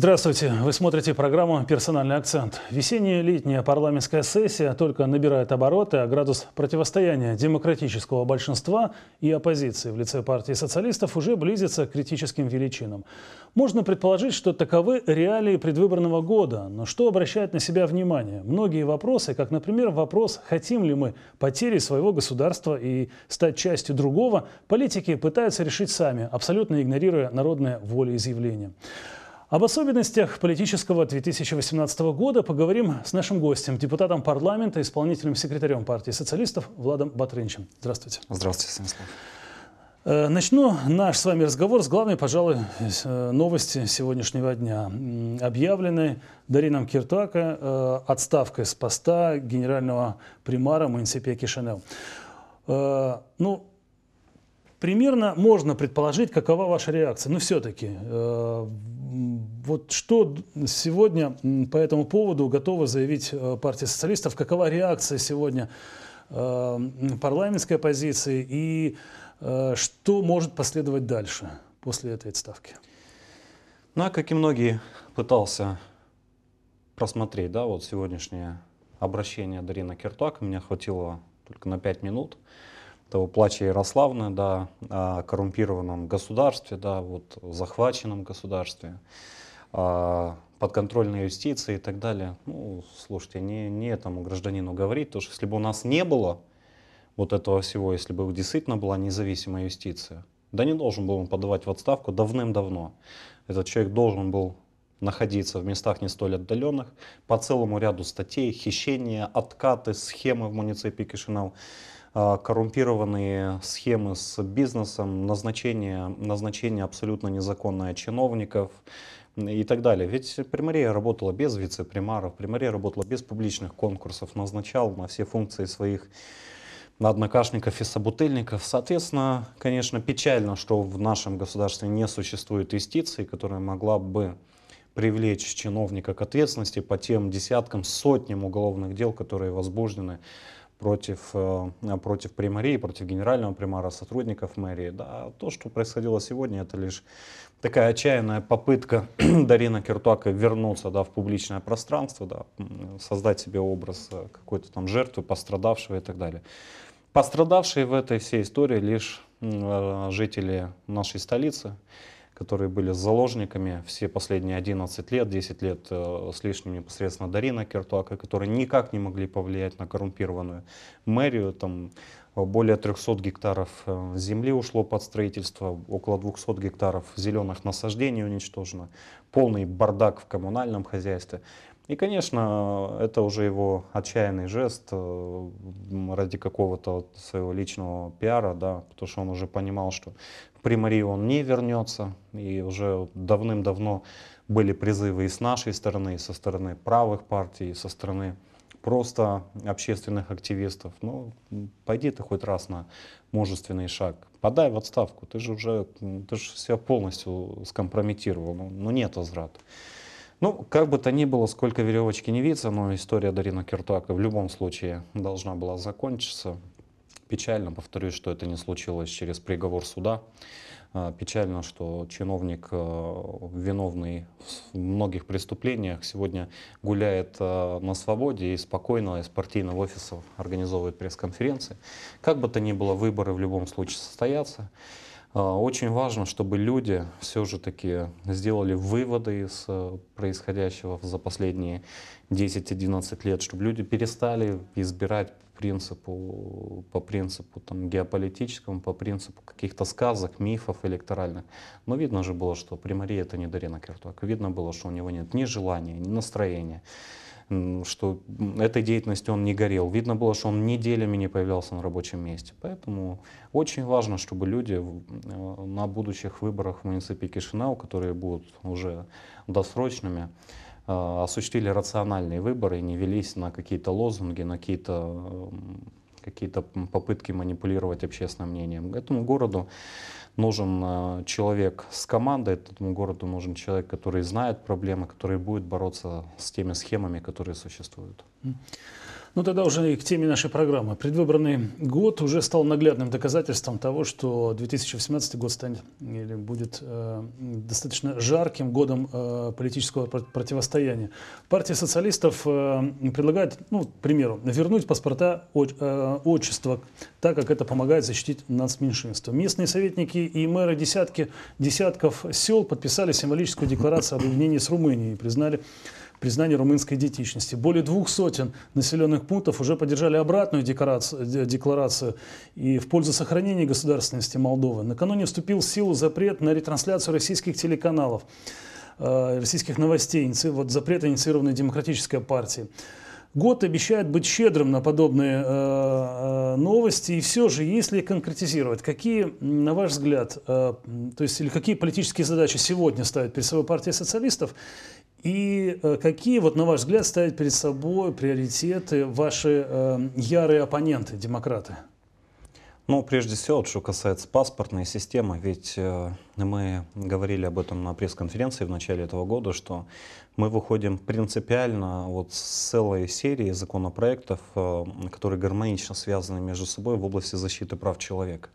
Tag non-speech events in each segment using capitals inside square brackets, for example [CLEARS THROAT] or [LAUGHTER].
Здравствуйте. Вы смотрите программу «Персональный акцент». Весенняя летняя парламентская сессия только набирает обороты, а градус противостояния демократического большинства и оппозиции в лице партии социалистов уже близится к критическим величинам. Можно предположить, что таковы реалии предвыборного года, но что обращает на себя внимание? Многие вопросы, как, например, вопрос, хотим ли мы потери своего государства и стать частью другого, политики пытаются решить сами, абсолютно игнорируя народное волеизъявление. Об особенностях политического 2018 года поговорим с нашим гостем, депутатом парламента, исполнительным секретарем партии социалистов Владом Батрынчем. Здравствуйте. Здравствуйте, Станислав. Э, начну наш с вами разговор с главной, пожалуй, э, новости сегодняшнего дня. объявленной Дарином Киртака э, отставкой с поста генерального примара муниципия Кишинев. Ну, примерно можно предположить, какова ваша реакция. Но все-таки, э, вот что сегодня по этому поводу готова заявить э, партия социалистов, какова реакция сегодня э, парламентской оппозиции и э, что может последовать дальше после этой отставки? Ну, а как и многие, пытался просмотреть, да, вот сегодняшнее обращение Дарина Киртак, меня хватило только на пять минут того плача Ярославны, да, о а, коррумпированном государстве, да, вот захваченном государстве, а, подконтрольной юстиции и так далее. Ну, слушайте, не, не этому гражданину говорить, потому что если бы у нас не было вот этого всего, если бы действительно была независимая юстиция, да не должен был он подавать в отставку давным-давно. Этот человек должен был находиться в местах не столь отдаленных по целому ряду статей, хищения, откаты, схемы в муниципии Кишинау. А, коррумпированные схемы с бизнесом, назначение, назначение абсолютно незаконное чиновников и так далее. Ведь примария работала без вице-примаров, примария работала без публичных конкурсов, назначал на все функции своих однокашников и собутыльников. Соответственно, конечно, печально, что в нашем государстве не существует юстиции, которая могла бы привлечь чиновника к ответственности по тем десяткам, сотням уголовных дел, которые возбуждены против, э, а, против примарии, против генерального примара, сотрудников мэрии. Да, то, что происходило сегодня, это лишь такая отчаянная попытка [CLEARS THROAT] Дарина Киртуака вернуться да, в публичное пространство, да, создать себе образ э, какой-то там жертвы, пострадавшего и так далее. Пострадавшие в этой всей истории лишь э, жители нашей столицы которые были заложниками все последние 11 лет, 10 лет э, с лишним непосредственно Дарина Киртуака, которые никак не могли повлиять на коррумпированную мэрию. Там э, более 300 гектаров э, земли ушло под строительство, около 200 гектаров зеленых насаждений уничтожено, полный бардак в коммунальном хозяйстве. И, конечно, это уже его отчаянный жест ради какого-то своего личного пиара, да, потому что он уже понимал, что при Марии он не вернется. И уже давным-давно были призывы и с нашей стороны, и со стороны правых партий, и со стороны просто общественных активистов. Ну, пойди ты хоть раз на мужественный шаг. Подай в отставку, ты же уже ты же себя полностью скомпрометировал, ну, ну нет возврата. Ну, как бы то ни было, сколько веревочки не виться, но история Дарина Киртуака в любом случае должна была закончиться. Печально, повторюсь, что это не случилось через приговор суда. А, печально, что чиновник, э, виновный в многих преступлениях, сегодня гуляет э, на свободе и спокойно из партийного офиса организовывает пресс-конференции. Как бы то ни было, выборы в любом случае состоятся. А, очень важно, чтобы люди все же таки сделали выводы из э, происходящего за последние 10-11 лет, чтобы люди перестали избирать по принципу, по принципу там, геополитическому, по принципу каких-то сказок, мифов электоральных. Но видно же было, что при Марии это не Дарина Кертак. Видно было, что у него нет ни желания, ни настроения что этой деятельностью он не горел. Видно было, что он неделями не появлялся на рабочем месте. Поэтому очень важно, чтобы люди э, на будущих выборах в муниципе Кишинау, которые будут уже досрочными, э, осуществили рациональные выборы и не велись на какие-то лозунги, на какие-то какие-то попытки манипулировать общественным мнением. Этому городу нужен э, человек с командой, этому городу нужен человек, который знает проблемы, который будет бороться с теми схемами, которые существуют. Ну тогда уже и к теме нашей программы. Предвыборный год уже стал наглядным доказательством того, что 2018 год станет или будет э, достаточно жарким годом э, политического противостояния. Партия социалистов э, предлагает, ну, к примеру, вернуть паспорта от, э, отчества, так как это помогает защитить нацменьшинство. Местные советники и мэры десятки, десятков сел подписали символическую декларацию об объединении с Румынией и признали признания румынской идентичности. Более двух сотен населенных пунктов уже поддержали обратную декларацию и в пользу сохранения государственности Молдовы. Накануне вступил в силу запрет на ретрансляцию российских телеканалов, э, российских новостей, вот запрет, инициированный Демократической партией. Год обещает быть щедрым на подобные э, э новости, и все же, если конкретизировать, какие, на ваш взгляд, э, то есть или какие политические задачи сегодня ставит перед собой партия социалистов, и э, какие, вот на ваш взгляд, ставят перед собой приоритеты ваши э, ярые оппоненты, демократы? Ну, прежде всего, что касается паспортной системы, ведь э, мы говорили об этом на пресс-конференции в начале этого года, что мы выходим принципиально вот с целой серии законопроектов, э, которые гармонично связаны между собой в области защиты прав человека.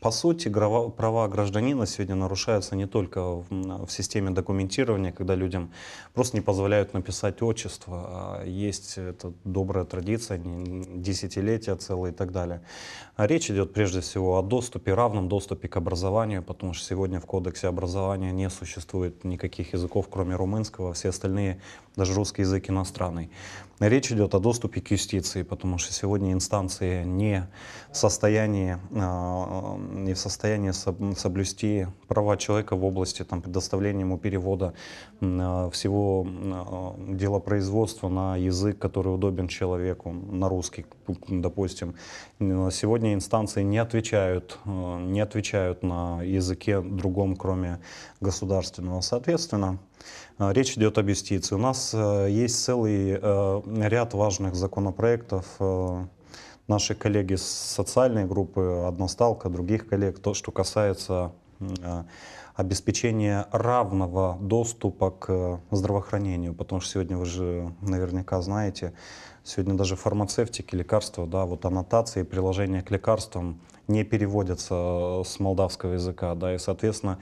По сути, права гражданина сегодня нарушаются не только в системе документирования, когда людям просто не позволяют написать отчество, а есть эта добрая традиция, десятилетия целые и так далее. А речь идет прежде всего о доступе, равном доступе к образованию, потому что сегодня в Кодексе образования не существует никаких языков, кроме румынского, а все остальные даже русский язык иностранный. Речь идет о доступе к юстиции, потому что сегодня инстанции не в состоянии, а, а, не в состоянии соблюсти права человека в области там, предоставления ему перевода а, всего дела производства на язык, который удобен человеку, на русский, допустим. Сегодня инстанции не отвечают, не отвечают на языке другом, кроме государственного. Соответственно, а, речь идет об юстиции. У нас э, есть целый э, ряд важных законопроектов э, наши коллеги из социальной группы «Односталка», других коллег, то, что касается обеспечения равного доступа к здравоохранению, потому что сегодня вы же наверняка знаете, сегодня даже фармацевтики, лекарства, да, вот аннотации, приложения к лекарствам не переводятся с молдавского языка, да, и, соответственно,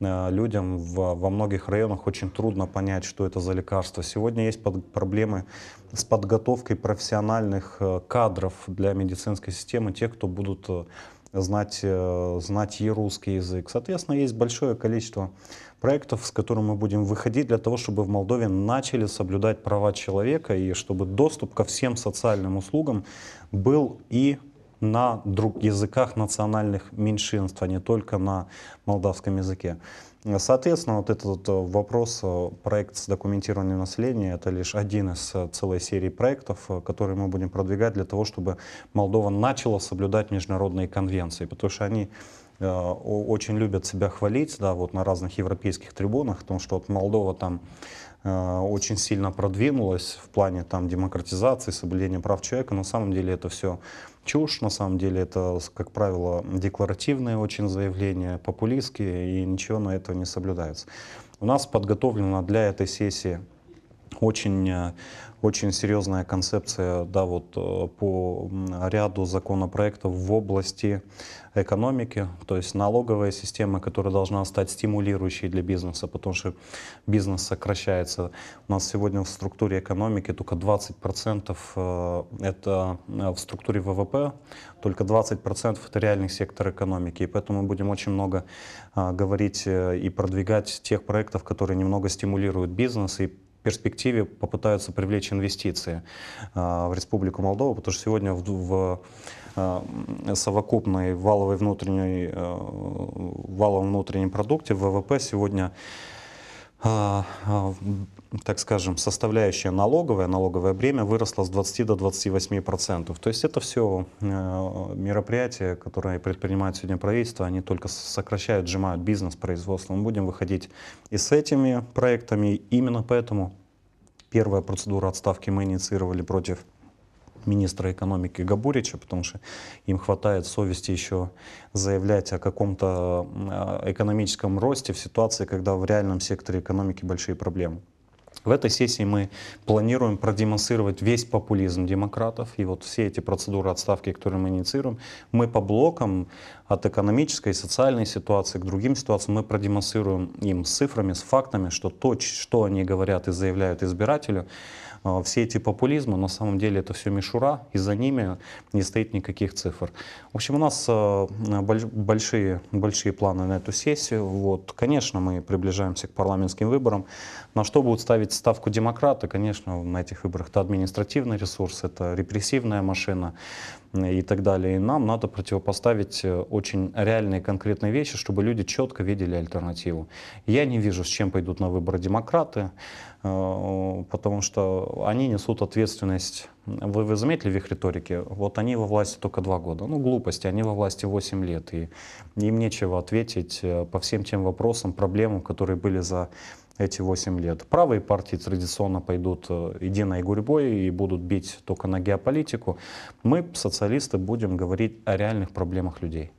Э, людям в, во многих районах очень трудно понять, что это за лекарство. Сегодня есть под, проблемы с подготовкой профессиональных э, кадров для медицинской системы, тех, кто будут э, знать, знать и русский язык. Соответственно, есть большое количество проектов, с которыми мы будем выходить для того, чтобы в Молдове начали соблюдать права человека и чтобы доступ ко всем социальным услугам был и на друг языках национальных меньшинств, а не только на молдавском языке. Соответственно, вот этот э, вопрос, э, проект с документированием наследия, это лишь один из э, целой серии проектов, которые мы будем продвигать для того, чтобы Молдова начала соблюдать международные конвенции, потому что они очень любят себя хвалить, да, вот на разных европейских трибунах, о том, что вот Молдова там Э, очень сильно продвинулась в плане там демократизации, соблюдения прав человека. На самом деле это все чушь, на самом деле это, как правило, декларативные очень заявления, популистские, и ничего на этого не соблюдается. У нас подготовлено для этой сессии очень, э, очень серьезная концепция да, вот, э, по ряду законопроектов в области экономики, то есть налоговая система, которая должна стать стимулирующей для бизнеса, потому что бизнес сокращается. У нас сегодня в структуре экономики только 20% э, это в структуре ВВП, только 20% это реальный сектор экономики. И поэтому мы будем очень много говорить и продвигать тех проектов, которые немного стимулируют бизнес и перспективе попытаются привлечь инвестиции э, в Республику Молдова, потому что сегодня в, в э, совокупной валовой внутренней, э, валовом внутреннем продукте ВВП сегодня так скажем, составляющая налоговая, налоговое бремя выросло с 20 до 28 процентов. То есть это все э, мероприятия, которые предпринимает сегодня правительство, они только сокращают, сжимают бизнес, производство. Мы будем выходить и с этими проектами. Именно поэтому первая процедура отставки мы инициировали против министра экономики Габурича, потому что им хватает совести еще заявлять о каком-то э, экономическом росте в ситуации, когда в реальном секторе экономики большие проблемы. В этой сессии мы планируем продемонстрировать весь популизм демократов и вот все эти процедуры отставки, которые мы инициируем, мы по блокам от экономической и социальной ситуации к другим ситуациям мы продемонстрируем им с цифрами, с фактами, что то, что они говорят и заявляют избирателю, а, все эти популизмы, на самом деле это все мишура, и за ними не стоит никаких цифр. В общем, у нас э, большие, большие планы на эту сессию. Вот, конечно, мы приближаемся к парламентским выборам. На что будут ставить ставку демократы? Конечно, на этих выборах это административный ресурс, это репрессивная машина и так далее. И нам надо противопоставить э, очень реальные конкретные вещи, чтобы люди четко видели альтернативу. Я не вижу, с чем пойдут на выборы демократы, э, потому что они несут ответственность. Вы, вы заметили в их риторике? Вот они во власти только два года. Ну, глупости, они во власти 8 лет, и им нечего ответить э, по всем тем вопросам, проблемам, которые были за эти 8 лет. Правые партии традиционно пойдут единой э, гурьбой и будут бить только на геополитику. Мы, социалисты, будем говорить о реальных проблемах людей.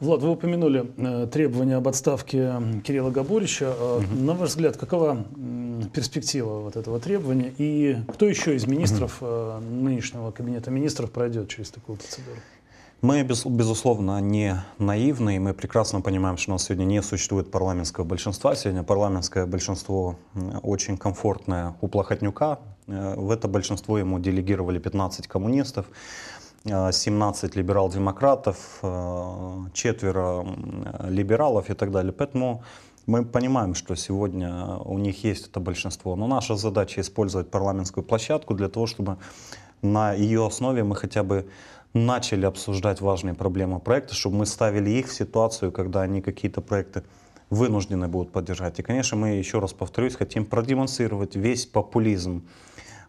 Влад, вы упомянули э, требования об отставке Кирилла Габорича. угу. Э, на ваш взгляд, какова э, перспектива вот этого требования? И кто еще из министров угу. нынешнего кабинета министров пройдет через такую процедуру? Мы, безусловно, не наивны, и мы прекрасно понимаем, что у нас сегодня не существует парламентского большинства. Сегодня парламентское большинство очень комфортное у Плохотнюка. Э, в это большинство ему делегировали 15 коммунистов, 17 э, либерал-демократов, э, четверо либералов и так далее. Поэтому мы понимаем, что сегодня у них есть это большинство, но наша задача использовать парламентскую площадку для того, чтобы на ее основе мы хотя бы начали обсуждать важные проблемы проекта, чтобы мы ставили их в ситуацию, когда они какие-то проекты вынуждены будут поддержать. И, конечно, мы, еще раз повторюсь, хотим продемонстрировать весь популизм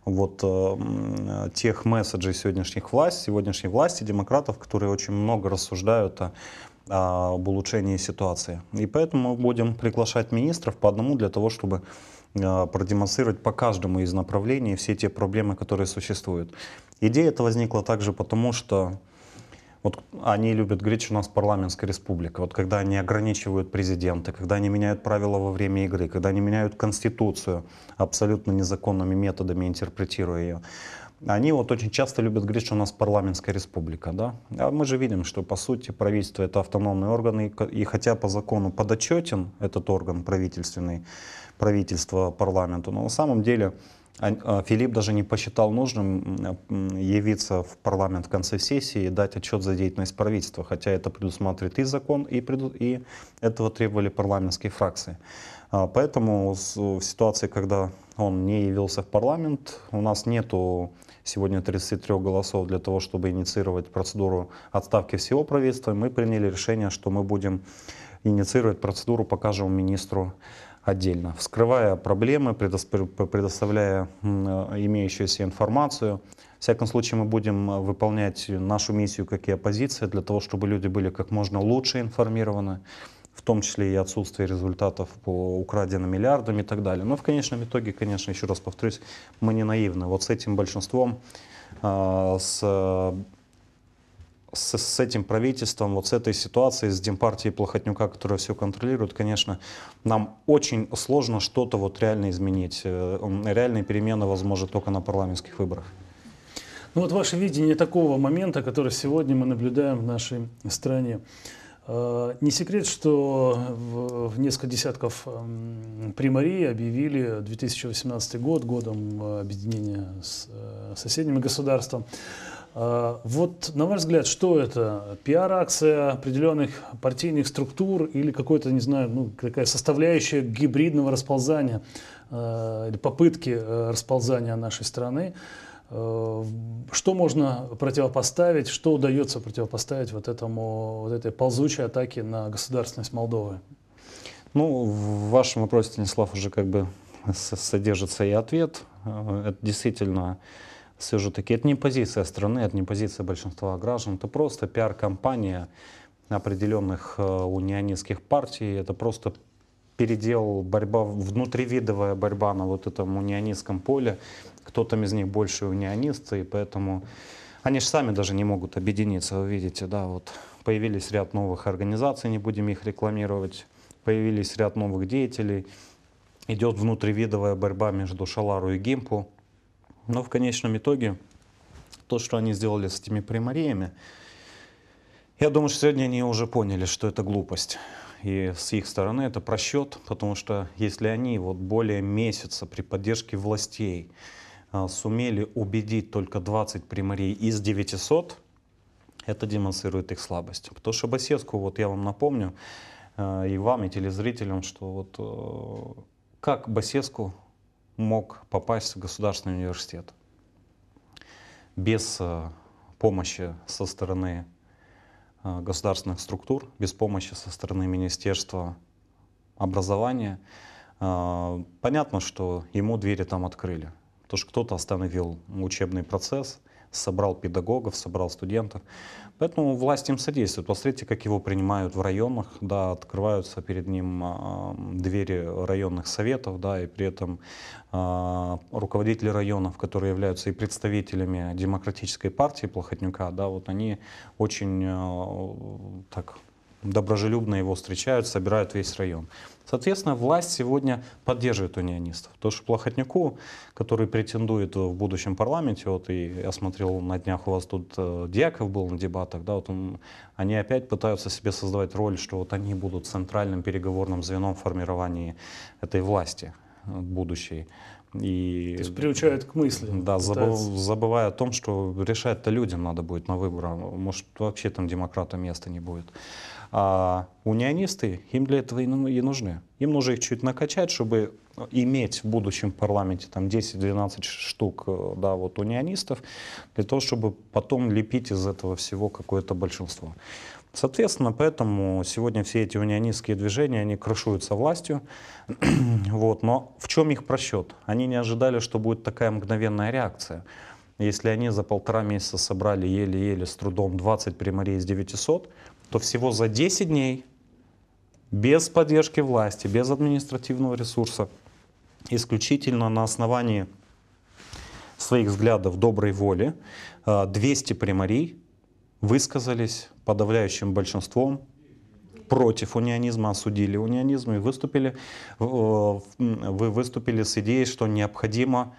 вот э, тех месседжей сегодняшних власть, сегодняшней власти, демократов, которые очень много рассуждают о, о, об улучшении ситуации. И поэтому мы будем приглашать министров по одному для того, чтобы Э, продемонстрировать по каждому из направлений все те проблемы, которые существуют. Идея эта возникла также потому, что вот они любят говорить, что у нас парламентская республика. Вот когда они ограничивают президента, когда они меняют правила во время игры, когда они меняют конституцию абсолютно незаконными методами, интерпретируя ее, они вот очень часто любят говорить, что у нас парламентская республика, да? А мы же видим, что по сути правительство это автономный орган, и, и хотя по закону подотчетен этот орган правительственный, правительства, парламенту. Но на самом деле а, а, Филипп даже не посчитал нужным э, явиться в парламент в конце сессии и дать отчет за деятельность правительства, хотя это предусматривает и закон, и, преду... и этого требовали парламентские фракции. А, поэтому в ситуации, когда он не явился в парламент, у нас нету сегодня 33 голосов для того, чтобы инициировать процедуру отставки всего правительства, мы приняли решение, что мы будем инициировать процедуру, покажем министру отдельно, вскрывая проблемы, предоставляя э, имеющуюся информацию. В всяком случае, мы будем э, выполнять нашу миссию как и оппозиция для того, чтобы люди были как можно лучше информированы, в том числе и отсутствие результатов по украденным миллиардам и так далее. Но в конечном итоге, конечно, еще раз повторюсь, мы не наивны. Вот с этим большинством, а, с с, с этим правительством, вот с этой ситуацией, с Демпартией Плохотнюка, которая все контролирует, конечно, нам очень сложно что-то вот реально изменить. Э, реальные перемены возможны только на парламентских выборах. Ну вот ваше видение такого момента, который сегодня мы наблюдаем в нашей стране. Э, не секрет, что в несколько десятков примарий объявили 2018 год годом э, объединения с соседними государствами. Э, вот, на ваш взгляд, что это? Пиар-акция определенных партийных структур или какой-то, не знаю, ну, какая составляющая гибридного расползания э, или попытки э, расползания нашей страны? Что можно противопоставить, что удается противопоставить вот, этому, вот этой ползучей атаке на государственность Молдовы? Ну, в вашем вопросе, Станислав, уже как бы содержится и ответ. Это действительно все-таки же это не позиция страны, это не позиция большинства граждан, это просто пиар-компания определенных э, унионистских партий, это просто передел, борьба, внутривидовая борьба на вот этом унионистском поле. Кто там из них больше унионисты, и поэтому они же сами даже не могут объединиться, вы видите, да, вот появились ряд новых организаций, не будем их рекламировать, появились ряд новых деятелей, идет внутривидовая борьба между Шалару и Гимпу, но в конечном итоге то, что они сделали с этими примариями, я думаю, что сегодня они уже поняли, что это глупость. И с их стороны это просчет, потому что если они вот более месяца при поддержке властей а, сумели убедить только 20 примарей из 900, это демонстрирует их слабость. Потому что Басеску, вот я вам напомню, а, и вам, и телезрителям, что вот э, как Басеску мог попасть в государственный университет без э, помощи со стороны э, государственных структур, без помощи со стороны Министерства образования. Э, понятно, что ему двери там открыли, потому что кто-то остановил учебный процесс, собрал педагогов, собрал студентов. Поэтому власть им содействует. Посмотрите, как его принимают в районах, да, открываются перед ним э, двери районных советов, да, и при этом э, руководители районов, которые являются и представителями демократической партии Плохотнюка, да, вот они очень э, так доброжелюбно его встречают, собирают весь район. Соответственно, власть сегодня поддерживает унионистов. То, что Плохотняку, который претендует в будущем парламенте, вот и я смотрел на днях, у вас тут э, Дьяков был на дебатах, да, вот он, они опять пытаются себе создавать роль, что вот они будут центральным переговорным звеном формирования этой власти э, будущей. И, То есть приучают к мысли. Да, забыв, забывая о том, что решать-то людям надо будет на выборах. Может, вообще там демократа места не будет. А унионисты, им для этого ну, и нужны. Им нужно их чуть накачать, чтобы иметь в будущем парламенте там 10-12 штук э, да, вот, унионистов, для того, чтобы потом лепить из этого всего какое-то большинство. Соответственно, поэтому сегодня все эти унионистские движения, они крышуются властью. [CLEARS THROAT] вот, но в чем их просчет? Они не ожидали, что будет такая мгновенная реакция. Если они за полтора месяца собрали еле-еле с трудом 20 примарей из 900, то всего за 10 дней без поддержки власти, без административного ресурса, исключительно на основании своих взглядов доброй воли, 200 э, примарий высказались подавляющим большинством против унионизма, осудили унионизм и выступили, э, вы выступили с идеей, что необходимо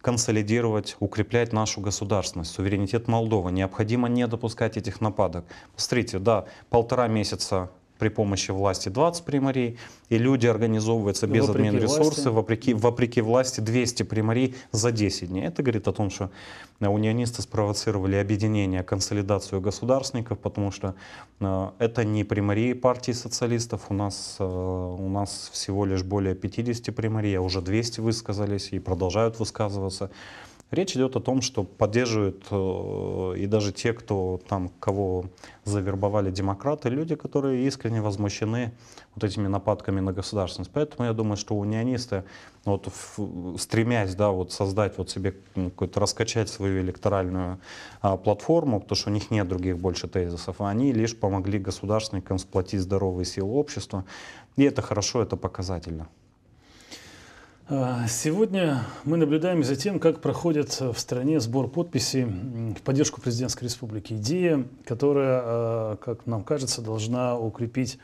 консолидировать, укреплять нашу государственность, суверенитет Молдовы. Необходимо не допускать этих нападок. Смотрите, да, полтора месяца при помощи власти 20 примарей, и люди организовываются без вопреки админресурса, власти. Вопреки, вопреки власти 200 примарей за 10 дней. Это говорит о том, что э, унионисты спровоцировали объединение, консолидацию государственников, потому что э, это не примарии партии социалистов, у нас, э, у нас всего лишь более 50 примарий, а уже 200 высказались и продолжают высказываться. Речь идет о том, что поддерживают э, и даже те, кто там, кого завербовали демократы, люди, которые искренне возмущены вот этими нападками на государственность. Поэтому я думаю, что унионисты, вот, стремясь да, вот, создать вот себе, какую-то раскачать свою электоральную а, платформу, потому что у них нет других больше тезисов, а они лишь помогли государственникам сплотить здоровые силы общества. И это хорошо, это показательно. А, сегодня мы наблюдаем за тем, как проходит э, в стране сбор подписей в поддержку президентской республики. Идея, которая, э, как нам кажется, должна укрепить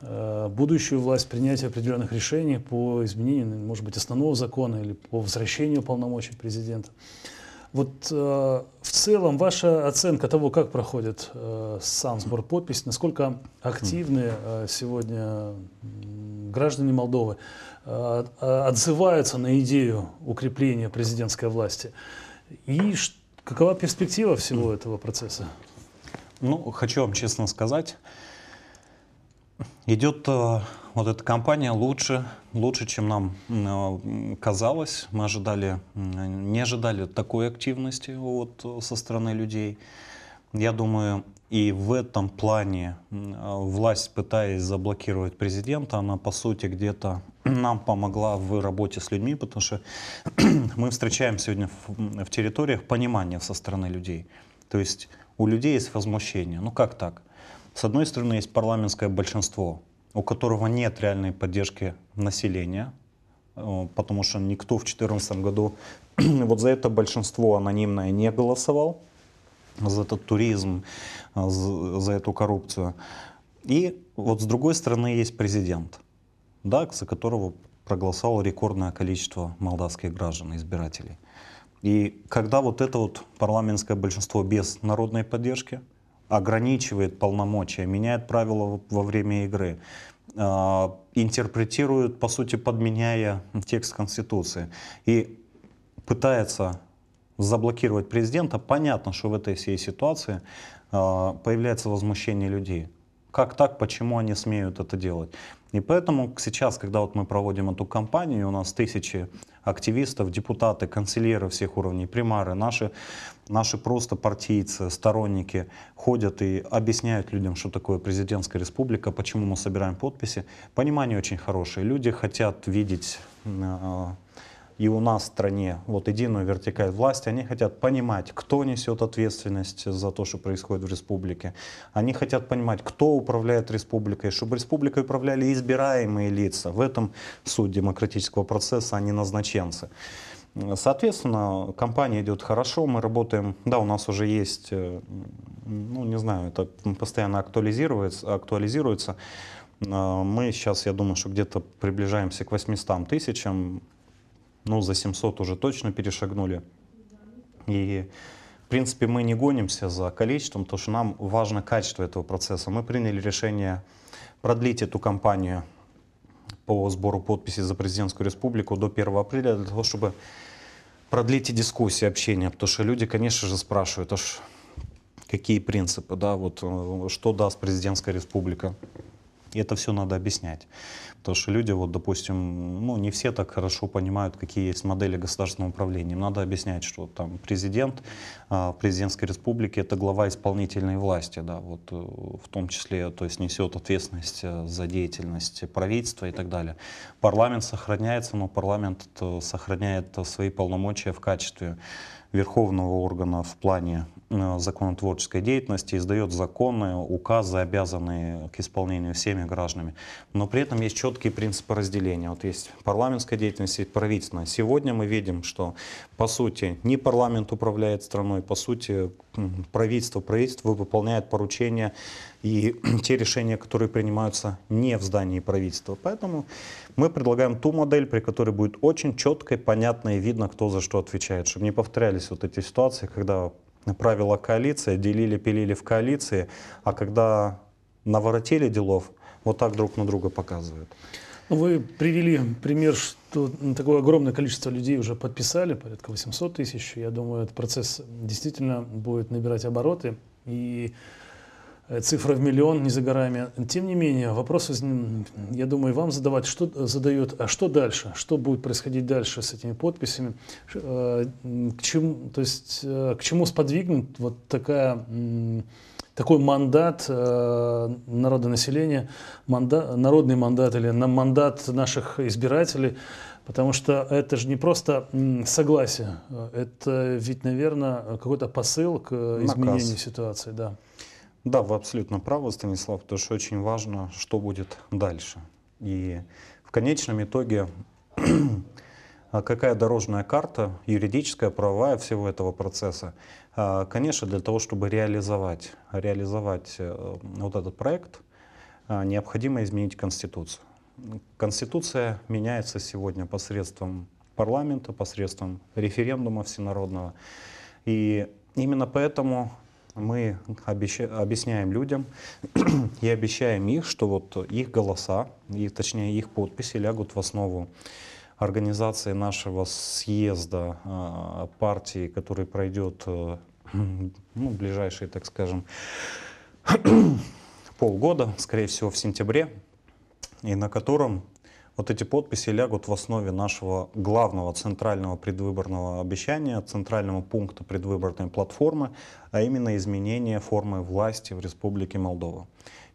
э, будущую власть принятия определенных решений по изменению, ну, может быть, основного закона или по возвращению полномочий президента. Вот в целом ваша оценка того, как проходит сам сбор подписей, насколько активны сегодня граждане Молдовы, Э, отзываются на идею укрепления президентской власти. И какова перспектива всего этого процесса? Ну, хочу вам честно сказать, идет э, вот эта кампания лучше, лучше, чем нам э, казалось. Мы ожидали, не ожидали такой активности вот, со стороны людей. Я думаю, и в этом плане а, власть, пытаясь заблокировать президента, она, по сути, где-то [CLEARS THROAT] нам помогла в работе с людьми, потому что [CLEARS THROAT] мы встречаем сегодня в, в территориях понимание со стороны людей. То есть у людей есть возмущение. Ну как так? С одной стороны, есть парламентское большинство, у которого нет реальной поддержки населения, э, потому что никто в 2014 году [CLEARS THROAT] вот за это большинство анонимное не голосовал за этот туризм, а, за эту коррупцию. И вот с другой стороны есть президент, да, за которого проголосовало рекордное количество молдавских граждан, избирателей. И когда вот это вот парламентское большинство без народной поддержки ограничивает полномочия, меняет правила во время игры, а, интерпретирует, по сути, подменяя текст Конституции и пытается заблокировать президента, понятно, что в этой всей ситуации а, появляется возмущение людей. Как так, почему они смеют это делать? И поэтому сейчас, когда вот мы проводим эту кампанию, у нас тысячи активистов, депутаты, канцеляры всех уровней, примары, наши, наши просто партийцы, сторонники ходят и объясняют людям, что такое президентская республика, почему мы собираем подписи. Понимание очень хорошее. Люди хотят видеть а, и у нас в стране, вот единую вертикаль власти, они хотят понимать, кто несет ответственность за то, что происходит в республике. Они хотят понимать, кто управляет республикой, чтобы республикой управляли избираемые лица. В этом суть демократического процесса, а не назначенцы. Соответственно, компания идет хорошо, мы работаем, да, у нас уже есть, э, ну не знаю, это постоянно актуализируется, актуализируется. Э, мы сейчас, я думаю, что где-то приближаемся к 800 тысячам ну, за 700 уже точно перешагнули. И, в принципе, мы не гонимся за количеством, потому что нам важно качество этого процесса. Мы приняли решение продлить эту кампанию по сбору подписей за президентскую республику до 1 апреля для того, чтобы продлить и дискуссии, общение, потому что люди, конечно же, спрашивают, аж какие принципы, да, вот э, что даст президентская республика, и это все надо объяснять. Потому что люди, вот, допустим, ну, не все так хорошо понимают, какие есть модели государственного управления. Им надо объяснять, что там президент а, в президентской республике — это глава исполнительной власти, да, вот, э, в том числе, то есть несет ответственность э, за деятельность правительства и так далее. Парламент сохраняется, но парламент э, сохраняет свои полномочия в качестве верховного органа в плане Э, законотворческой деятельности, издает законы, указы, обязанные к исполнению всеми гражданами. Но при этом есть четкие принципы разделения. Вот есть парламентская деятельность и правительственная. Сегодня мы видим, что, по сути, не парламент управляет страной, по сути, правительство, правительство выполняет поручения и [CLEARS THROAT] те решения, которые принимаются не в здании правительства. Поэтому мы предлагаем ту модель, при которой будет очень четко и понятно и видно, кто за что отвечает, чтобы не повторялись вот эти ситуации, когда правила коалиции, делили, пилили в коалиции, а когда наворотили делов, вот так друг на друга показывают. Ну, вы привели пример, что такое огромное количество людей уже подписали, порядка 800 тысяч. Я думаю, этот процесс действительно будет набирать обороты. И Э, цифра в миллион не за горами. Тем не менее, вопрос, я думаю, вам задавать, что э, задают, а что дальше, что будет происходить дальше с этими подписями, э, к чему, то есть, к чему сподвигнут вот такая, такой мандат народонаселения, манда, народный мандат или на мандат наших избирателей, Потому что это же не просто согласие, это ведь, наверное, какой-то посыл к изменению Наказ. ситуации. Да. Да, вы абсолютно правы, Станислав, потому что очень важно, что будет дальше. И в конечном итоге, [CLEARS THROAT] а какая дорожная карта, юридическая, правовая всего этого процесса. А, конечно, для того, чтобы реализовать, реализовать э, вот этот проект, а, необходимо изменить Конституцию. Конституция меняется сегодня посредством парламента, посредством референдума всенародного. И именно поэтому мы обеща- объясняем людям [CLEARS THROAT] и обещаем их, что вот их голоса, и точнее их подписи лягут в основу организации нашего съезда э, партии, который пройдет э, [CLEARS THROAT] ну, ближайшие, так скажем, [CLEARS THROAT] полгода, скорее всего, в сентябре, и на котором вот эти подписи лягут в основе нашего главного центрального предвыборного обещания, центрального пункта предвыборной платформы, а именно изменение формы власти в Республике Молдова.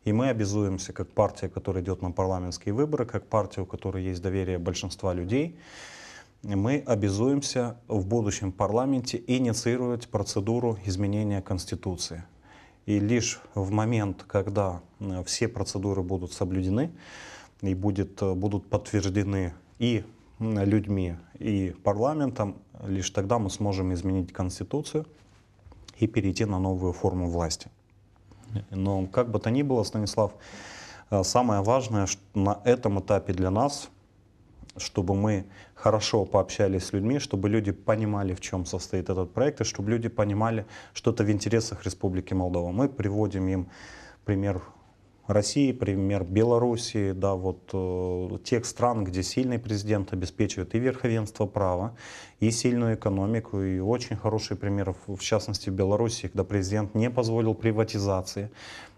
И мы обязуемся, как партия, которая идет на парламентские выборы, как партия, у которой есть доверие большинства людей, мы обязуемся в будущем парламенте инициировать процедуру изменения Конституции. И лишь в момент, когда э, все процедуры будут соблюдены, и будет, э, будут подтверждены и людьми, и парламентом, лишь тогда мы сможем изменить Конституцию и перейти на новую форму власти. Но как бы то ни было, Станислав, э, самое важное на этом этапе для нас, чтобы мы хорошо пообщались с людьми, чтобы люди понимали, в чем состоит этот проект, и чтобы люди понимали, что это в интересах Республики Молдова. Мы приводим им пример России, пример Белоруссии, да, вот э, тех стран, где сильный президент обеспечивает и верховенство права, и сильную экономику, и очень хороший пример, в частности, в Белоруссии, когда президент не позволил приватизации,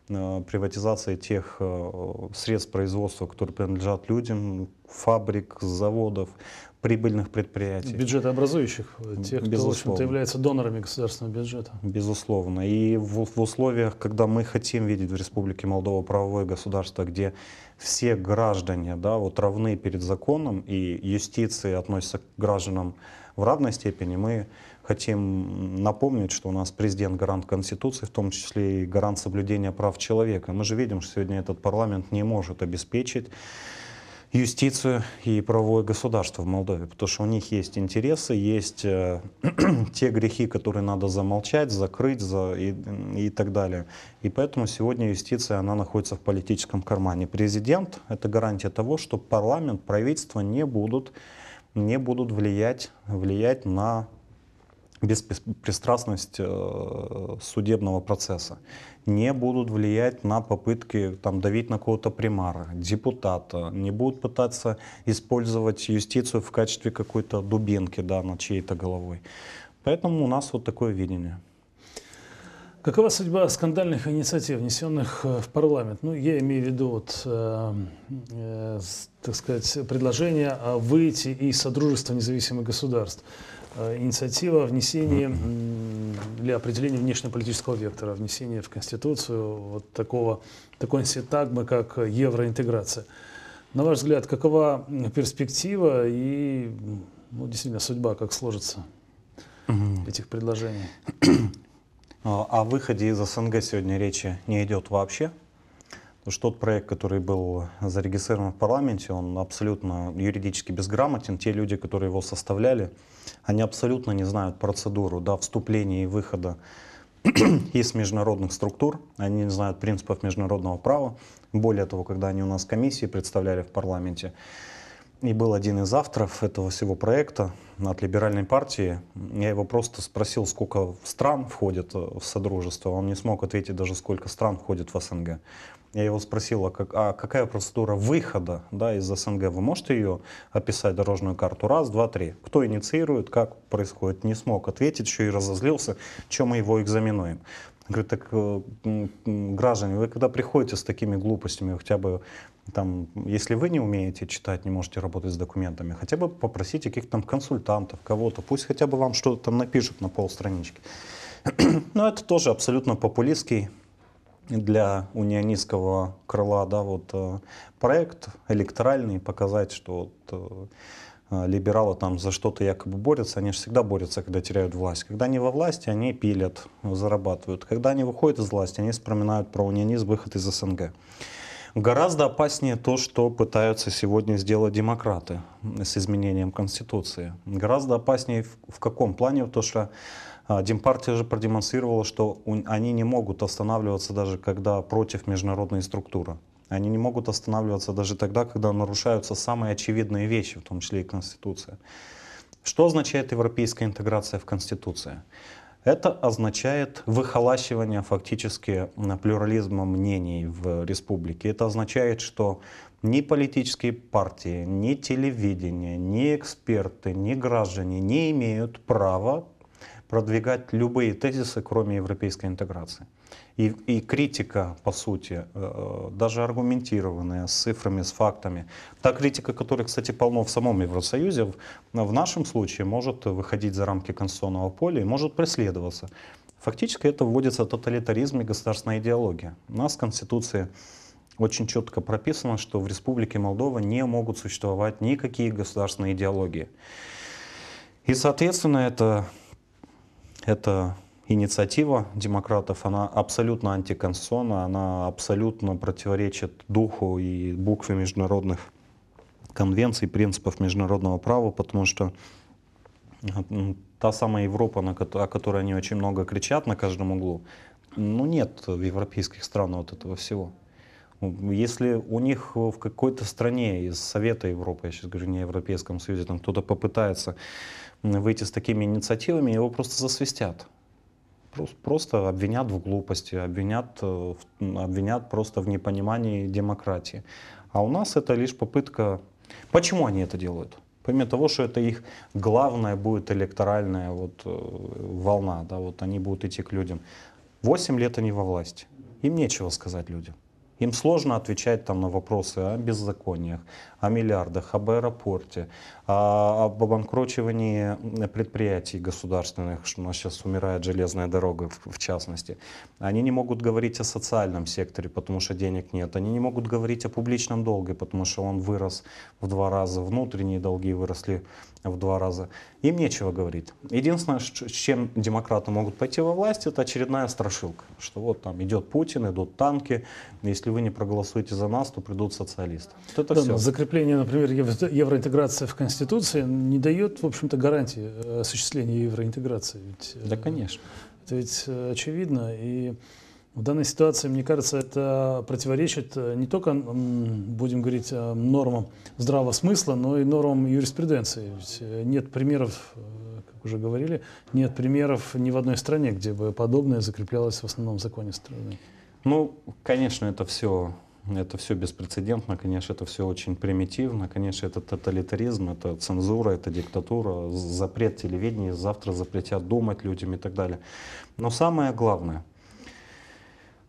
э, приватизации тех э, средств производства, которые принадлежат людям, фабрик, заводов, прибыльных предприятий. Бюджетообразующих, тех, Безусловно. кто, в общем-то, является донорами государственного бюджета. Безусловно. И в, в условиях, когда мы хотим видеть в Республике Молдова правовое государство, где все граждане да, вот равны перед законом и юстиция относится к гражданам в равной степени, мы хотим напомнить, что у нас президент гарант Конституции, в том числе и гарант соблюдения прав человека. Мы же видим, что сегодня этот парламент не может обеспечить юстицию и правовое государство в Молдове, потому что у них есть интересы, есть э, [CLEARS THROAT] те грехи, которые надо замолчать, закрыть за, и, и так далее. И поэтому сегодня юстиция, она находится в политическом кармане. Президент — это гарантия того, что парламент, правительство не будут, не будут влиять, влиять на беспристрастность э, судебного процесса, не будут влиять на попытки там, давить на кого-то примара, депутата, не будут пытаться использовать юстицию в качестве какой-то дубинки да, на чьей-то головой. Поэтому у нас вот такое видение. Какова судьба скандальных инициатив, внесенных э, в парламент? Ну, я имею в виду, вот, э, э, так сказать, предложение а выйти из Содружества независимых государств. Э, инициатива внесения для определения внешнеполитического вектора, внесения в Конституцию вот такого, такой синтагмы, как евроинтеграция. На ваш взгляд, какова перспектива и ну, действительно судьба, как сложится этих предложений? А, о выходе из СНГ сегодня речи не идет вообще. Ну, что тот проект, который был зарегистрирован в парламенте, он абсолютно юридически безграмотен. Те люди, которые его составляли, они абсолютно не знают процедуру да, вступления и выхода [CLEARS THROAT] из международных структур, они не знают принципов международного права. Более того, когда они у нас комиссии представляли в парламенте, и был один из авторов этого всего проекта от либеральной партии. Я его просто спросил, сколько стран входит в Содружество. Он не смог ответить даже, сколько стран входит в СНГ я его спросил, а, как, а какая процедура выхода да, из СНГ? Вы можете ее описать, дорожную карту? Раз, два, три. Кто инициирует, как происходит? Не смог ответить, еще и разозлился, чем мы его экзаменуем. Говорит так, э, граждане, вы когда приходите с такими глупостями, хотя бы там, если вы не умеете читать, не можете работать с документами, хотя бы попросите каких-то там консультантов, кого-то, пусть хотя бы вам что-то там напишут на полстранички. [CLEARS THROAT] Но это тоже абсолютно популистский для унионистского крыла да, вот, э, проект электоральный, показать, что вот, э, либералы там за что-то якобы борются, они же всегда борются, когда теряют власть. Когда они во власти, они пилят, зарабатывают. Когда они выходят из власти, они вспоминают про унионизм, выход из СНГ. Гораздо опаснее то, что пытаются сегодня сделать демократы с изменением Конституции. Гораздо опаснее в, в каком плане? То, что а, Демпартия же продемонстрировала, что они не могут останавливаться даже когда против международной структуры. Они не могут останавливаться даже тогда, когда нарушаются самые очевидные вещи, в том числе и Конституция. Что означает европейская интеграция в Конституции? Это означает выхолащивание фактически плюрализма мнений в республике. Это означает, что ни политические партии, ни телевидение, ни эксперты, ни граждане не имеют права продвигать любые тезисы, кроме европейской интеграции. И, и критика, по сути, э, э, даже аргументированная, с цифрами, с фактами, та критика, которая, кстати, полно в самом Евросоюзе, в нашем случае может выходить за рамки конституционного поля и может преследоваться. Фактически это вводится тоталитаризм и государственная идеология. У нас в Конституции очень четко прописано, что в Республике Молдова не могут существовать никакие государственные идеологии. И, соответственно, это эта инициатива демократов, она абсолютно антиконституционна, она абсолютно противоречит духу и букве международных конвенций, принципов международного права, потому что та самая Европа, о которой они очень много кричат на каждом углу, ну нет в европейских странах вот этого всего. Если у них в какой-то стране из Совета Европы, я сейчас говорю не о Европейском Союзе, там кто-то попытается выйти с такими инициативами, его просто засвистят. Просто, обвинят в глупости, обвинят, э, обвинят просто в непонимании демократии. А у нас это лишь попытка... Почему они это делают? Помимо того, что это их главная будет электоральная вот э, волна, да, вот они будут идти к людям. Восемь лет они во власти. Им нечего сказать людям. Им сложно отвечать там на вопросы о беззакониях, о миллиардах, об аэропорте, об обанкрочивании предприятий государственных, что у нас сейчас умирает железная дорога в частности. Они не могут говорить о социальном секторе, потому что денег нет. Они не могут говорить о публичном долге, потому что он вырос в два раза, внутренние долги выросли в два раза, им нечего говорить. Единственное, с чем демократы могут пойти во власть, это очередная страшилка, что вот там идет Путин, идут танки, если вы не проголосуете за нас, то придут социалисты. Вот это да, все. Закрепление, например, евроинтеграции в Конституции не дает, в общем-то, гарантии э, осуществления евроинтеграции. Ведь, э, да, конечно. Это ведь э, очевидно. И в данной ситуации, мне кажется, это противоречит э, не только, будем говорить, э, нормам здравого смысла, но и нормам юриспруденции. Ведь э, нет примеров, как уже говорили, нет примеров ни в одной стране, где бы подобное закреплялось в основном законе страны. Ну, конечно, это все это все беспрецедентно, конечно, это все очень примитивно, конечно, это тоталитаризм, это цензура, это диктатура, запрет телевидения, завтра запретят думать людям и так далее. Но самое главное,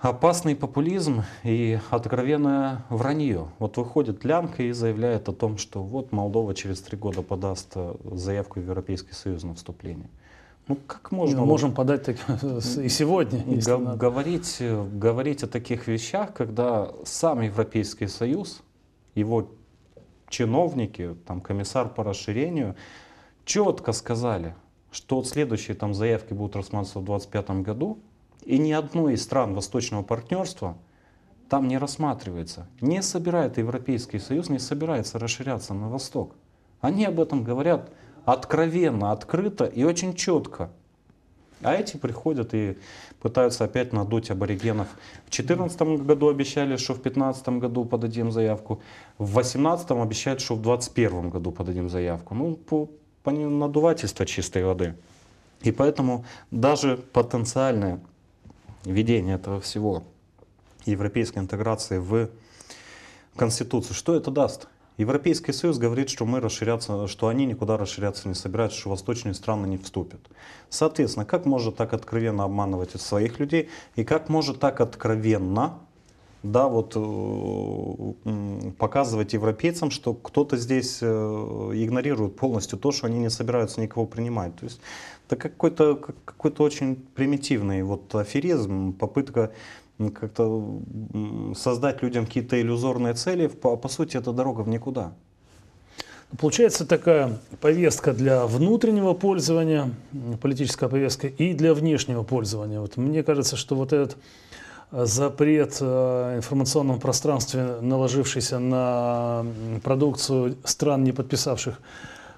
опасный популизм и откровенное вранье. Вот выходит Лямка и заявляет о том, что вот Молдова через три года подаст э, заявку в Европейский Союз на вступление. Ну как ну, можно? Мы можем подать так [LAUGHS] и сегодня. Если надо. говорить, э, говорить о таких вещах, когда сам Европейский Союз, его чиновники, там комиссар по расширению, четко сказали, что следующие там заявки будут рассматриваться в 2025 году, и ни одной из стран восточного партнерства там не рассматривается. Не собирает Европейский Союз, не собирается расширяться на восток. Они об этом говорят откровенно, открыто и очень четко. А эти приходят и пытаются опять надуть аборигенов. В 2014 году обещали, что в 2015 году подадим заявку. В 2018 обещают, что в 2021 году подадим заявку. Ну, по, по надувательство чистой воды. И поэтому даже потенциальные введение этого всего европейской интеграции в Конституцию, что это даст? Европейский Союз говорит, что мы расширяться, что они никуда расширяться не собираются, что восточные страны не вступят. Соответственно, как может так откровенно обманывать своих людей и как может так откровенно да, вот, э, показывать европейцам, что кто-то здесь э, игнорирует полностью то, что они не собираются никого принимать. То есть это какой-то какой очень примитивный вот аферизм, попытка как-то создать людям какие-то иллюзорные цели, по, по сути, это дорога в никуда. Получается такая повестка для внутреннего пользования, политическая повестка, и для внешнего пользования. Вот мне кажется, что вот этот э, запрет э, информационном пространстве, наложившийся на продукцию стран, не подписавших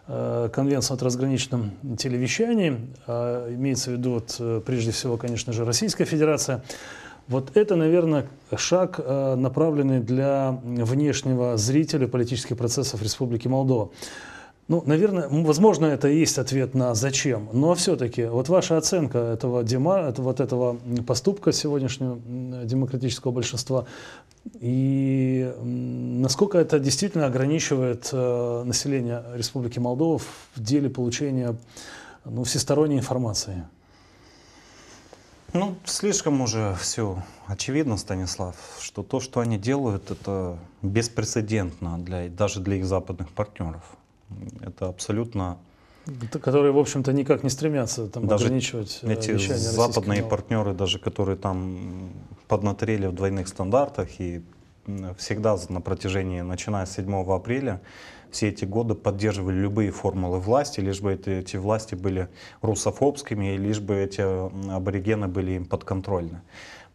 Э, конвенцию о трансграничном телевещании, а, имеется в виду вот, э, прежде всего, конечно же, Российская Федерация, вот это, наверное, шаг, э, направленный для внешнего зрителя политических процессов Республики Молдова. Ну, наверное, возможно, это и есть ответ на зачем, но все-таки вот ваша оценка этого дема, это, вот этого поступка сегодняшнего демократического большинства и насколько это действительно ограничивает э, население Республики Молдова в деле получения ну, всесторонней информации? Ну, слишком уже все очевидно, Станислав, что то, что они делают, это беспрецедентно для, даже для их западных партнеров. Это абсолютно которые, в общем-то, никак не стремятся там, даже ограничивать э, эти западные канала. партнеры, даже которые там поднатрели в двойных стандартах и всегда на протяжении, начиная с 7 апреля, все эти годы поддерживали любые формулы власти, лишь бы эти, эти власти были русофобскими, и лишь бы эти аборигены были им подконтрольны.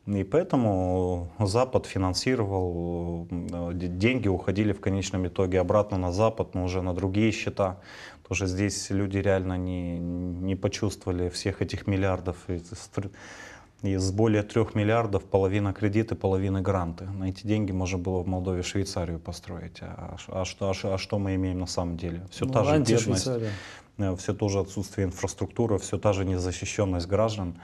И поэтому Запад финансировал, э, деньги уходили в конечном итоге обратно на Запад, но уже на другие счета. Потому что здесь люди реально не, не почувствовали всех этих миллиардов. Из более трех миллиардов половина кредиты, половина гранты. На эти деньги можно было в Молдове Швейцарию построить. А, а, что, а, а что мы имеем на самом деле? Все ну, та же бедность, э, все то же отсутствие инфраструктуры, все та же незащищенность граждан.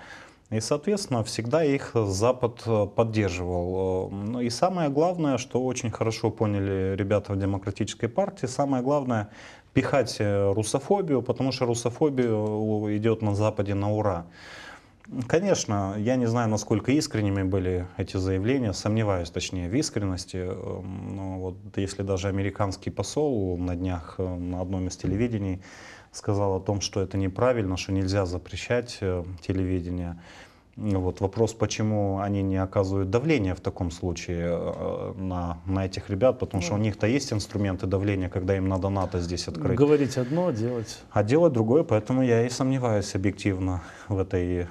И, соответственно, всегда их Запад э, поддерживал. Э, ну и самое главное, что очень хорошо поняли ребята в Демократической партии, самое главное — пихать э, русофобию, потому что русофобия идет на Западе на ура. Конечно, я не знаю, насколько искренними были эти заявления, сомневаюсь, точнее, в искренности. Но вот если даже американский посол на днях на одном из телевидений сказал о том, что это неправильно, что нельзя запрещать э, телевидение. Вот вопрос, почему они не оказывают давления в таком случае э, на, на этих ребят, потому что ну. у них-то есть инструменты давления, когда им надо НАТО здесь открыть. Говорить одно, а делать. А делать другое, поэтому я и сомневаюсь объективно в этой,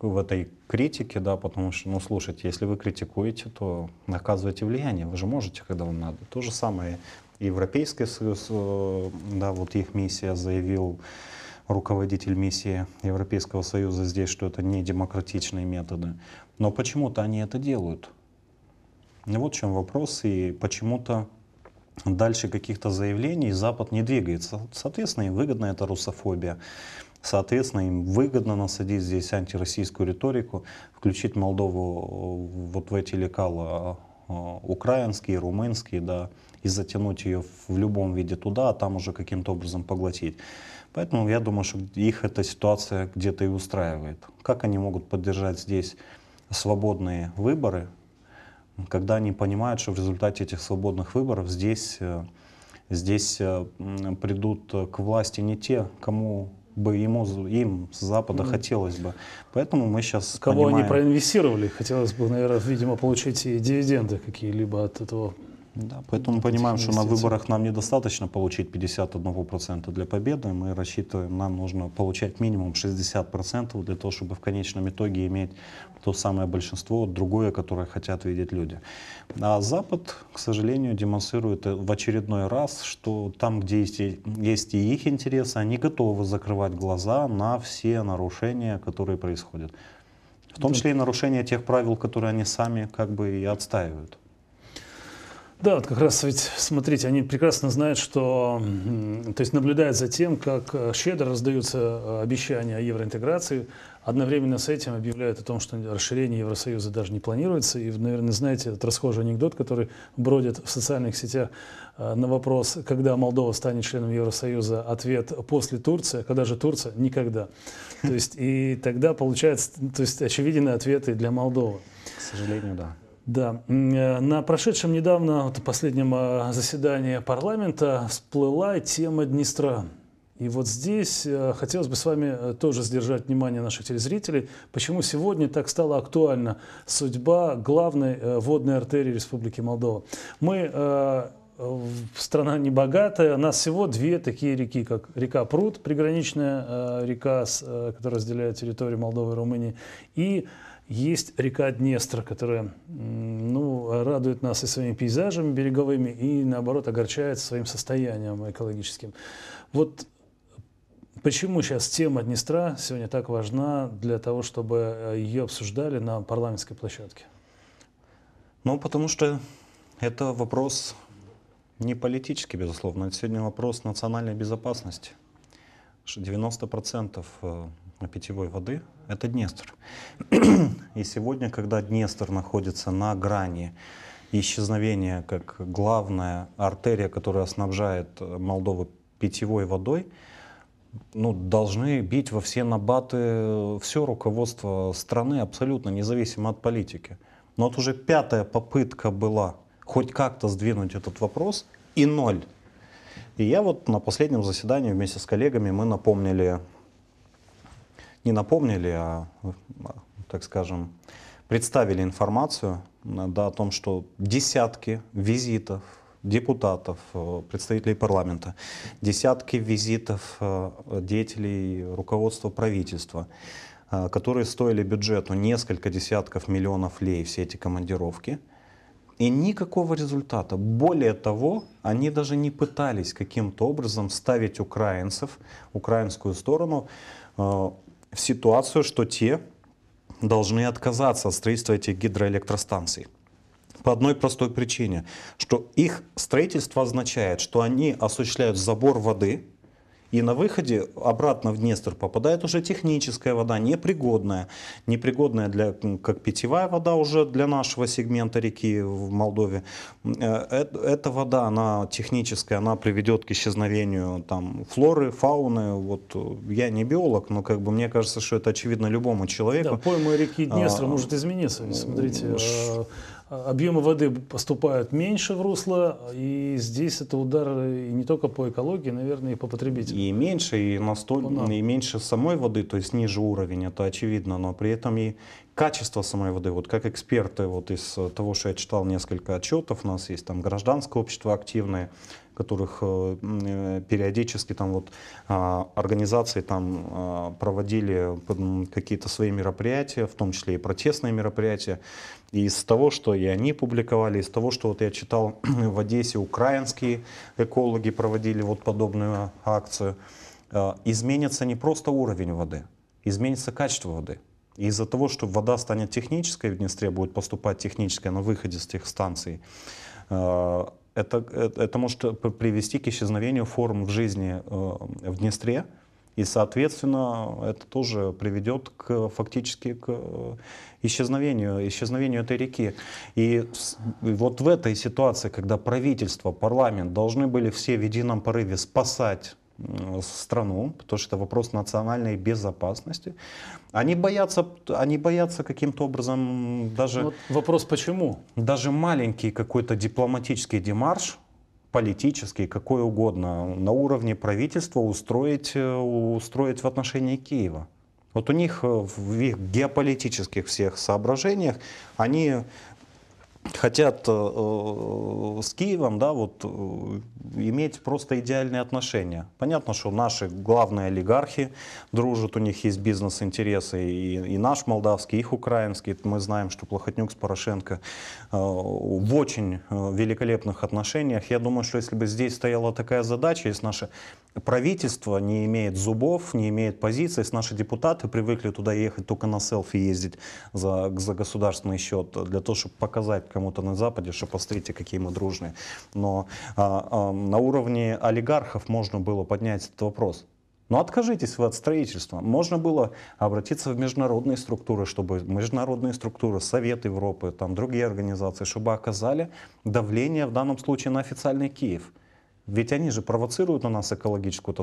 в этой критике, да, потому что, ну, слушайте, если вы критикуете, то оказываете влияние, вы же можете, когда вам надо. То же самое Европейский Союз, э, да, вот их миссия заявил руководитель миссии Европейского Союза здесь, что это не демократичные методы. Но почему-то они это делают. И ну, вот в чем вопрос. И почему-то дальше каких-то заявлений Запад не двигается. Соответственно, им выгодна эта русофобия. Соответственно, им выгодно насадить здесь антироссийскую риторику, включить Молдову э, вот в эти лекала Э, украинский, румынский, да, и затянуть ее в любом виде туда, а там уже каким-то образом поглотить. Поэтому я думаю, что их эта ситуация где-то и устраивает. Как они могут поддержать здесь свободные выборы, когда они понимают, что в результате этих свободных выборов здесь, э, здесь э, придут к власти не те, кому бы ему, им с Запада mm. хотелось бы. Поэтому мы сейчас Кого понимаем... они проинвестировали, хотелось бы, наверное, видимо, получить и дивиденды какие-либо от этого да, поэтому мы понимаем, что на выборах нам недостаточно получить 51% для победы. Мы рассчитываем, нам нужно получать минимум 60% для того, чтобы в конечном итоге иметь то самое большинство, другое, которое хотят видеть люди. А Запад, к сожалению, демонстрирует э, в очередной раз, что там, где есть, есть и их интересы, они готовы закрывать глаза на все нарушения, которые происходят. В том числе и нарушение тех правил, которые они сами как бы и отстаивают. Да, вот как раз ведь, смотрите, они прекрасно знают, что, то есть наблюдают за тем, как э, щедро раздаются э, обещания о евроинтеграции, одновременно с этим объявляют о том, что расширение Евросоюза даже не планируется, и наверное, знаете этот расхожий анекдот, который бродит в социальных сетях э, на вопрос, когда Молдова станет членом Евросоюза, ответ «после Турции», а когда же Турция? Никогда. То есть и тогда получается, то есть очевидные ответы для Молдовы. К сожалению, да. Да, э, на прошедшем недавно, вот, последнем э, заседании парламента всплыла тема Днестра. И вот здесь э, хотелось бы с вами тоже сдержать внимание наших телезрителей, почему сегодня так стала актуальна судьба главной водной артерии Республики Молдова. Мы страна небогатая, у а нас всего две такие реки, как река Пруд, приграничная река, которая разделяет территорию Молдовы и Румынии, и есть река Днестр, которая ну, радует нас и своими пейзажами береговыми, и наоборот огорчает своим состоянием экологическим. Вот почему сейчас тема Днестра сегодня так важна для того, чтобы э, ее обсуждали на парламентской площадке? Ну, потому что это вопрос не политический, безусловно, это сегодня вопрос национальной безопасности. 90% питьевой воды – это Днестр. И сегодня, когда Днестр находится на грани исчезновения как главная артерия, которая снабжает Молдову питьевой водой, ну, должны бить во все набаты э, все руководство страны, абсолютно независимо от политики. Но вот уже пятая попытка была хоть как-то сдвинуть этот вопрос, и ноль. И я вот на последнем заседании вместе с коллегами мы напомнили не напомнили, а, так скажем, представили информацию э, да, о том, что десятки визитов депутатов, э, представителей парламента, десятки визитов э, деятелей руководства правительства, которые стоили бюджету несколько десятков миллионов лей, все эти командировки, и никакого результата. Более того, они даже не пытались каким-то образом ставить украинцев, украинскую сторону, в ситуацию, что те должны отказаться от строительства этих гидроэлектростанций. По одной простой причине, что их строительство означает, что они осуществляют забор воды и на выходе обратно в Днестр попадает уже техническая вода, непригодная. Непригодная для, как питьевая вода уже для нашего сегмента реки в Молдове. Э, эта вода, она техническая, она приведет к исчезновению там, флоры, фауны. Вот э, я не биолог, но как бы мне кажется, что это очевидно любому человеку. Да, пойма реки Днестра а, может измениться. Смотрите, ш... А, объемы воды поступают меньше в русло, и здесь это удар и не только по экологии, наверное, и по потребителям. И меньше, и, настоль... и меньше самой воды, то есть ниже уровень, это очевидно, но при этом и качество самой воды, вот как эксперты, вот из того, что я читал несколько отчетов, у нас есть там гражданское общество активное, которых э, э, периодически там вот а, организации там а, проводили какие-то свои мероприятия, в том числе и протестные мероприятия. И из того, что и они публиковали, из того, что вот я читал [CLEARS THROAT] в Одессе, украинские экологи проводили вот подобную акцию, э, изменится не просто уровень воды, изменится качество воды. из-за того, что вода станет технической, в Днестре будет поступать техническая на выходе с тех станций, это, э, это может э, привести к исчезновению форм в жизни э, в Днестре, и, соответственно, это тоже приведет к, фактически к исчезновению, исчезновению этой реки. И, и вот в этой ситуации, когда правительство, парламент должны были все в едином порыве спасать страну, потому что это вопрос национальной безопасности. Они боятся, они боятся каким-то образом даже... Вот вопрос почему? Даже маленький какой-то дипломатический демарш, политический, какой угодно, на уровне правительства устроить, э, устроить в отношении Киева. Вот у них э, в их геополитических всех соображениях они хотят э, э с Киевом, да, вот иметь просто идеальные отношения. Понятно, что наши главные олигархи дружат, у них есть бизнес-интересы, и, и наш молдавский, и их украинский. Мы знаем, что Плохотнюк с Порошенко э, в очень э, великолепных отношениях. Я думаю, что если бы здесь стояла такая задача, если наше правительство не имеет зубов, не имеет позиции, если наши депутаты привыкли туда ехать только на селфи ездить за, за государственный счет, для того, чтобы показать кому-то на Западе, что посмотрите, какие мы дружные. Но а, а, на уровне олигархов можно было поднять этот вопрос. Но откажитесь вы от строительства. Можно было обратиться в международные структуры, чтобы международные структуры, Совет Европы, там другие организации, чтобы оказали давление в данном случае на официальный Киев. Ведь они же провоцируют на нас экологическую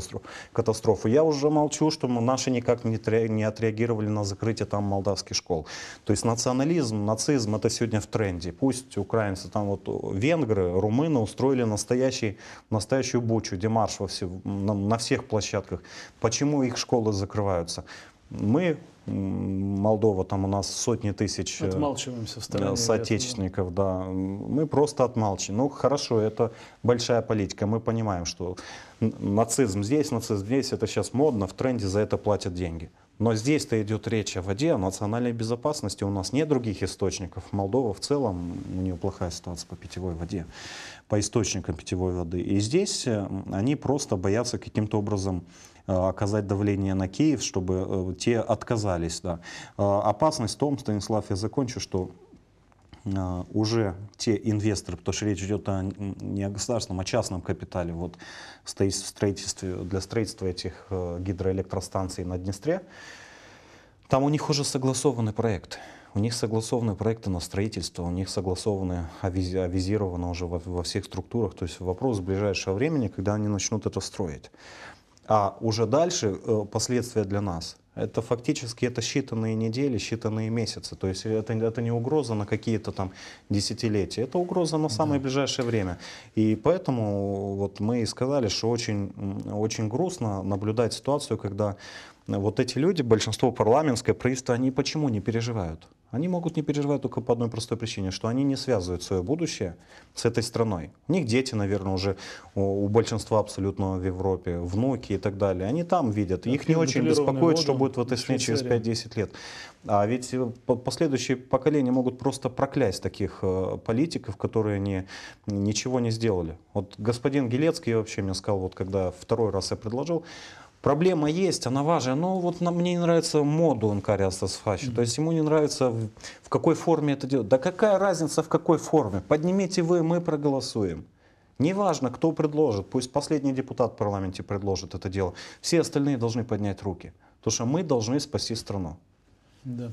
катастрофу. Я уже молчу, что мы, наши никак не отреагировали на закрытие там молдавских школ. То есть национализм, нацизм — это сегодня в тренде. Пусть украинцы, там вот венгры, румыны устроили настоящий, настоящую бучу, демарш во все, на, на всех площадках. Почему их школы закрываются? Мы Молдова, там у нас сотни тысяч э, соотечественников, да. Мы просто отмалчиваем. Ну, хорошо, это большая политика. Мы понимаем, что нацизм здесь, нацизм здесь, это сейчас модно, в тренде за это платят деньги. Но здесь-то идет речь о воде, о национальной безопасности. У нас нет других источников. Молдова в целом, у нее плохая ситуация по питьевой воде по источникам питьевой воды. И здесь э, они просто боятся каким-то образом э, оказать давление на Киев, чтобы э, те отказались. Да. Опасность в том, Станислав, я закончу, что уже те инвесторы, потому что речь идет о, не о государственном, а частном капитале, вот в строительстве, для строительства этих гидроэлектростанций на Днестре, там у них уже согласованы проекты у них согласованы проекты на строительство, у них согласованы, авизировано уже во, во всех структурах. То есть вопрос в ближайшего времени, когда они начнут это строить. А уже дальше э, последствия для нас. Это фактически это считанные недели, считанные месяцы. То есть это, это не угроза на какие-то там десятилетия, это угроза на самое да. ближайшее время. И поэтому вот мы и сказали, что очень, очень грустно наблюдать ситуацию, когда вот эти люди, большинство парламентское правительство, они почему не переживают? они могут не переживать только по одной простой причине, что они не связывают свое будущее с этой страной. У них дети, наверное, уже у, у большинства абсолютно в Европе, внуки и так далее. Они там видят. Их не очень беспокоит, что будет в этой стране через 5-10 лет. А ведь э, последующие поколения могут просто проклясть таких э, политиков, которые не, ничего не сделали. Вот господин Гелецкий вообще мне сказал, вот когда второй раз я предложил, проблема есть, она важная, но вот на, мне не нравится моду Анкаре Астасфачи, mm-hmm. то есть ему не нравится в, в какой форме это делать. Да какая разница в какой форме? Поднимите вы, мы проголосуем. Неважно, кто предложит, пусть последний депутат в парламенте предложит это дело, все остальные должны поднять руки, потому что мы должны спасти страну. Да.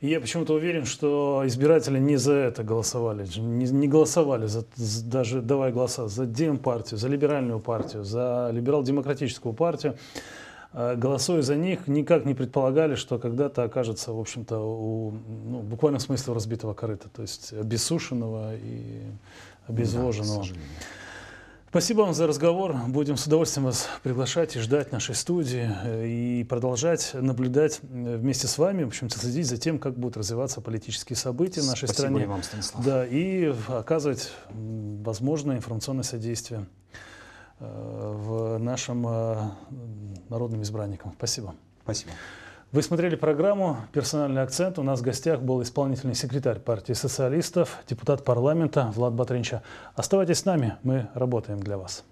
И я почему-то уверен, что избиратели не за это голосовали, не, не голосовали за, за, даже давай голоса за Демпартию, за либеральную партию, за либерал-демократическую партию. А Голосуя за них, никак не предполагали, что когда-то окажется, в общем-то, у, ну, в буквальном смысле разбитого корыта, то есть обессушенного и обезвоженного. Да, Спасибо вам за разговор. Будем с удовольствием вас приглашать и ждать в нашей студии э, и продолжать наблюдать э, вместе с вами, в общем-то, следить за тем, как будут развиваться политические события в нашей Спасибо стране. Спасибо вам, Станислав. Да, и оказывать возможное информационное содействие э, в нашим народным избранникам. Спасибо. Спасибо. Вы смотрели программу «Персональный акцент». У нас в гостях был исполнительный секретарь партии социалистов, депутат парламента Влад Батринча. Оставайтесь с нами, мы работаем для вас.